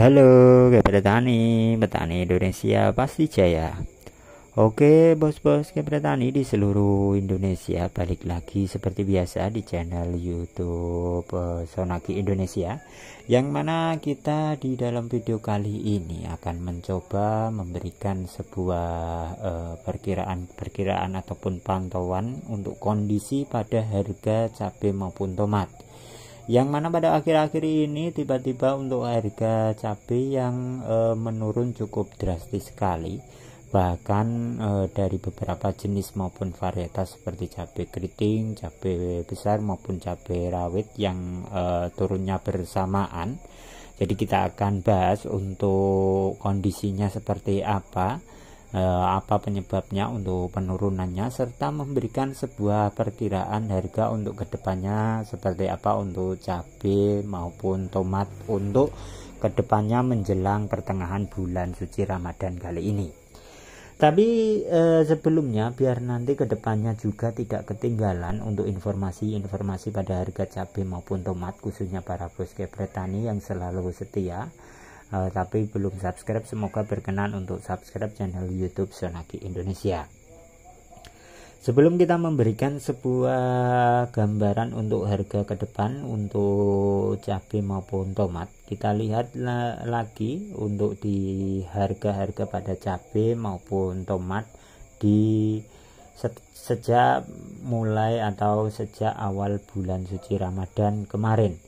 Halo kepada tani, petani Indonesia pasti jaya Oke bos-bos kepada tani di seluruh Indonesia Balik lagi seperti biasa di channel youtube eh, Sonaki Indonesia Yang mana kita di dalam video kali ini akan mencoba memberikan sebuah eh, perkiraan-perkiraan uh, perkiraan ataupun pantauan Untuk kondisi pada harga cabai maupun tomat yang mana pada akhir-akhir ini tiba-tiba untuk harga cabai yang e, menurun cukup drastis sekali bahkan e, dari beberapa jenis maupun varietas seperti cabai keriting, cabai besar maupun cabai rawit yang e, turunnya bersamaan. Jadi kita akan bahas untuk kondisinya seperti apa Eh, apa penyebabnya untuk penurunannya serta memberikan sebuah perkiraan harga untuk kedepannya seperti apa untuk cabai maupun tomat untuk kedepannya menjelang pertengahan bulan suci Ramadan kali ini. Tapi eh, sebelumnya biar nanti kedepannya juga tidak ketinggalan untuk informasi-informasi pada harga cabai maupun tomat khususnya para bos petani yang selalu setia uh, tapi belum subscribe semoga berkenan untuk subscribe channel YouTube Sonaki Indonesia. Sebelum kita memberikan sebuah gambaran untuk harga ke depan untuk cabai maupun tomat, kita lihat lagi untuk di harga-harga pada cabai maupun tomat di se sejak mulai atau sejak awal bulan suci Ramadan kemarin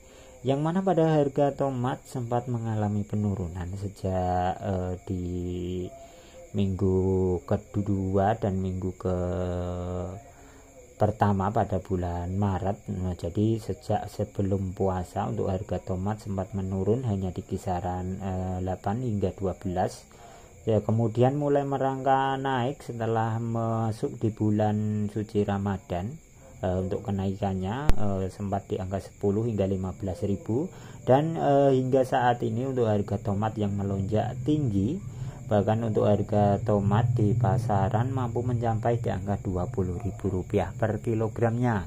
yang mana pada harga tomat sempat mengalami penurunan sejak uh, di minggu kedua dan minggu ke pertama pada bulan Maret. Nah, jadi sejak sebelum puasa untuk harga tomat sempat menurun hanya di kisaran uh, eh, 8 hingga 12. Ya, kemudian mulai merangka naik setelah masuk di bulan suci Ramadan. Eh, untuk kenaikannya uh, sempat di angka 10 hingga 15.000 dan uh, hingga saat ini untuk harga tomat yang melonjak tinggi bahkan untuk harga tomat di pasaran mampu mencapai di angka Rp20.000 per kilogramnya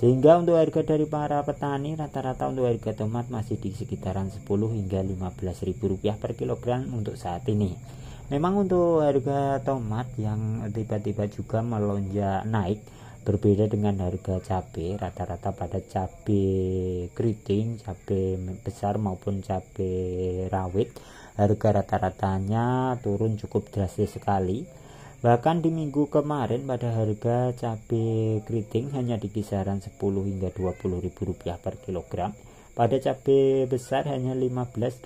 sehingga untuk harga dari para petani rata-rata untuk harga tomat masih di sekitaran 10 hingga rp rupiah per kilogram untuk saat ini memang untuk harga tomat yang tiba-tiba juga melonjak naik berbeda dengan harga cabai rata-rata pada cabai keriting cabai besar maupun cabai rawit harga rata-ratanya turun cukup drastis sekali bahkan di minggu kemarin pada harga cabai keriting hanya di kisaran 10 hingga 20 ribu rupiah per kilogram pada cabai besar hanya 15-25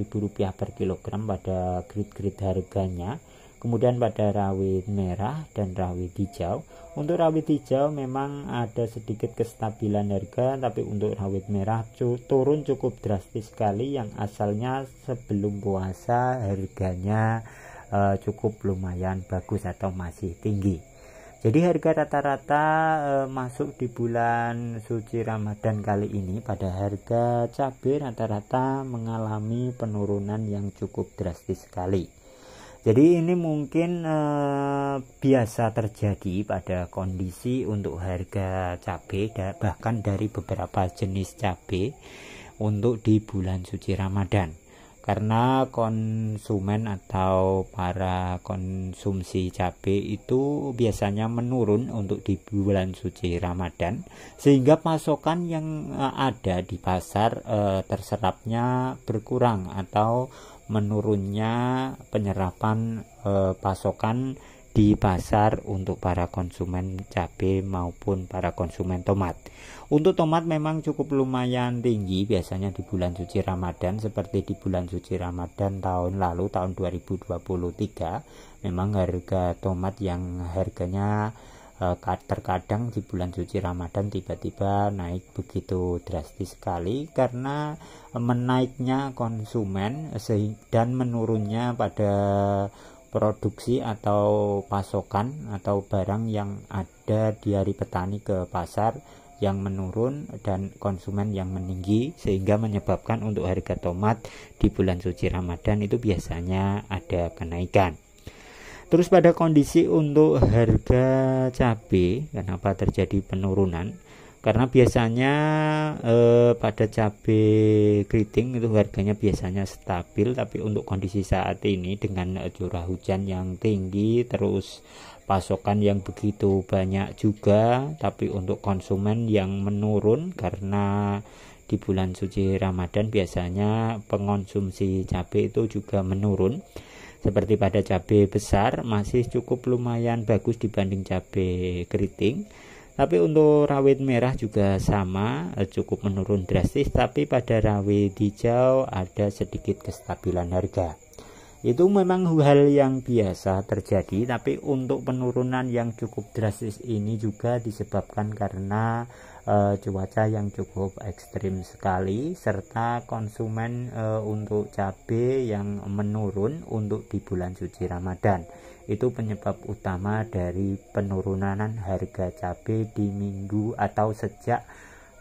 ribu rupiah per kilogram pada grid-grid harganya Kemudian pada rawit merah dan rawit hijau, untuk rawit hijau memang ada sedikit kestabilan harga, tapi untuk rawit merah turun cukup drastis sekali yang asalnya sebelum puasa harganya e, cukup lumayan bagus atau masih tinggi. Jadi harga rata-rata e, masuk di bulan suci Ramadan kali ini pada harga cabai rata-rata mengalami penurunan yang cukup drastis sekali. Jadi ini mungkin eh, biasa terjadi pada kondisi untuk harga cabai bahkan dari beberapa jenis cabai untuk di bulan suci Ramadan karena konsumen atau para konsumsi cabai itu biasanya menurun untuk di bulan suci Ramadan sehingga pasokan yang eh, ada di pasar eh, terserapnya berkurang atau menurunnya penyerapan eh, pasokan di pasar untuk para konsumen cabai maupun para konsumen tomat. Untuk tomat memang cukup lumayan tinggi biasanya di bulan suci Ramadan seperti di bulan suci Ramadan tahun lalu tahun 2023 memang harga tomat yang harganya eh, terkadang di bulan suci Ramadan tiba-tiba naik begitu drastis sekali karena menaiknya konsumen dan menurunnya pada produksi atau pasokan atau barang yang ada di hari petani ke pasar yang menurun dan konsumen yang meninggi sehingga menyebabkan untuk harga tomat di bulan suci Ramadan itu biasanya ada kenaikan. Terus pada kondisi untuk harga cabai kenapa terjadi penurunan? Karena biasanya eh, pada cabai keriting itu harganya biasanya stabil tapi untuk kondisi saat ini dengan curah hujan yang tinggi terus pasokan yang begitu banyak juga tapi untuk konsumen yang menurun karena di bulan suci Ramadan biasanya pengonsumsi cabai itu juga menurun seperti pada cabai besar masih cukup lumayan bagus dibanding cabai keriting tapi untuk rawit merah juga sama cukup menurun drastis tapi pada rawit hijau ada sedikit kestabilan harga itu memang hal yang biasa terjadi tapi untuk penurunan yang cukup drastis ini juga disebabkan karena e, cuaca yang cukup ekstrim sekali serta konsumen e, untuk cabai yang menurun untuk di bulan suci Ramadan itu penyebab utama dari penurunan harga cabai di minggu atau sejak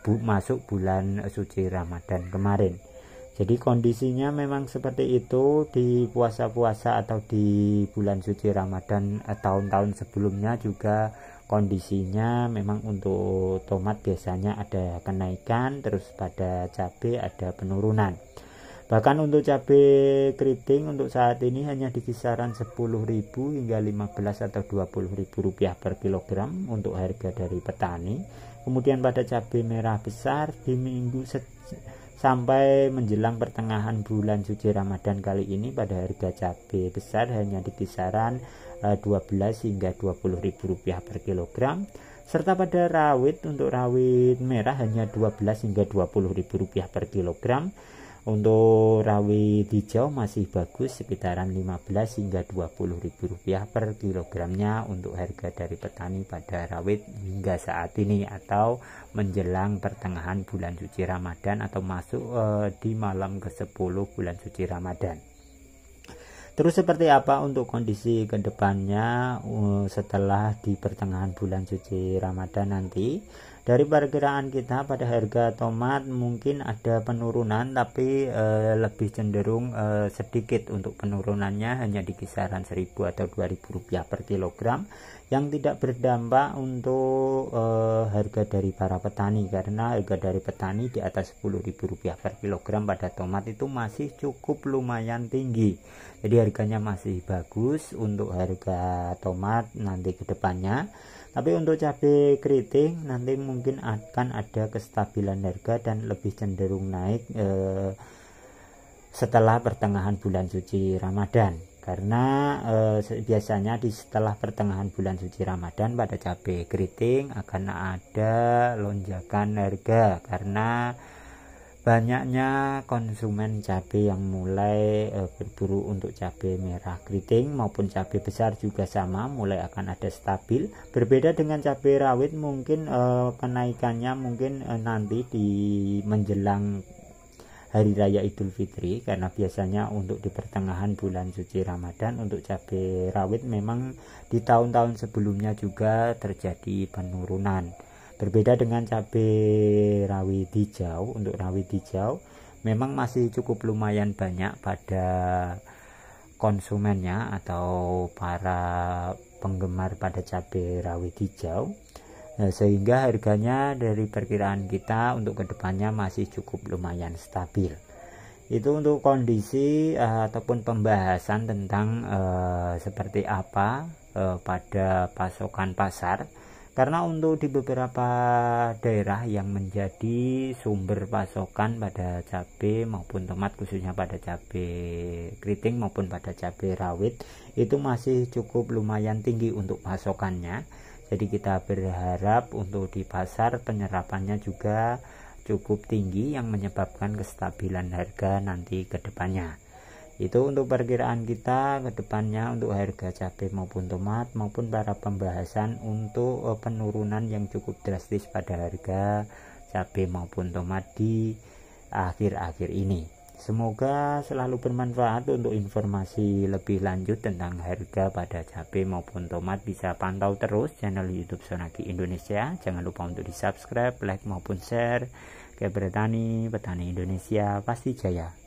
bu, masuk bulan suci Ramadan kemarin jadi kondisinya memang seperti itu di puasa-puasa atau di bulan suci Ramadan eh, tahun-tahun sebelumnya juga kondisinya memang untuk tomat biasanya ada kenaikan terus pada cabai ada penurunan. Bahkan untuk cabai keriting untuk saat ini hanya di kisaran 10.000 hingga 15 atau 20.000 rupiah per kilogram untuk harga dari petani. Kemudian pada cabai merah besar di minggu Sampai menjelang pertengahan bulan suci Ramadan kali ini pada harga cabai besar hanya di kisaran 12 eh, hingga 20 ribu rupiah per kilogram serta pada rawit untuk rawit merah hanya 12 hingga 20 ribu rupiah per kilogram untuk rawit hijau masih bagus sekitaran 15 hingga 20 ribu rupiah per kilogramnya untuk harga dari petani pada rawit hingga saat ini atau menjelang pertengahan bulan suci Ramadan atau masuk eh, di malam ke-10 bulan suci Ramadan. Terus seperti apa untuk kondisi kedepannya uh, eh, setelah di pertengahan bulan suci Ramadan nanti? dari perkiraan kita pada harga tomat mungkin ada penurunan tapi e, lebih cenderung e, sedikit untuk penurunannya hanya di kisaran 1000 atau 2000 rupiah per kilogram yang tidak berdampak untuk e, harga dari para petani karena harga dari petani di atas 10.000 rupiah per kilogram pada tomat itu masih cukup lumayan tinggi jadi harganya masih bagus untuk harga tomat nanti kedepannya tapi untuk cabai keriting nanti mungkin akan ada kestabilan harga dan lebih cenderung naik eh, setelah pertengahan bulan suci Ramadan karena eh, biasanya di setelah pertengahan bulan suci Ramadan pada cabai keriting akan ada lonjakan harga karena banyaknya konsumen cabai yang mulai uh, berburu untuk cabai merah keriting maupun cabai besar juga sama mulai akan ada stabil berbeda dengan cabai rawit mungkin uh, kenaikannya mungkin uh, nanti di menjelang hari raya Idul Fitri karena biasanya untuk di pertengahan bulan suci Ramadan untuk cabai rawit memang di tahun-tahun sebelumnya juga terjadi penurunan Berbeda dengan cabai rawit hijau, untuk rawit hijau memang masih cukup lumayan banyak pada konsumennya atau para penggemar pada cabai rawit hijau eh, sehingga harganya dari perkiraan kita untuk kedepannya masih cukup lumayan stabil itu untuk kondisi uh, ataupun pembahasan tentang uh, seperti apa uh, pada pasokan pasar karena untuk di beberapa daerah yang menjadi sumber pasokan pada cabai maupun tomat khususnya pada cabai keriting maupun pada cabai rawit itu masih cukup lumayan tinggi untuk pasokannya jadi kita berharap untuk di pasar penyerapannya juga cukup tinggi yang menyebabkan kestabilan harga nanti ke depannya itu untuk perkiraan kita ke depannya untuk harga cabai maupun tomat maupun para pembahasan untuk eh, penurunan yang cukup drastis pada harga cabai maupun tomat di akhir-akhir ini semoga selalu bermanfaat untuk informasi lebih lanjut tentang harga pada cabai maupun tomat bisa pantau terus channel youtube Sonaki Indonesia jangan lupa untuk di subscribe like maupun share petani, petani Indonesia pasti jaya.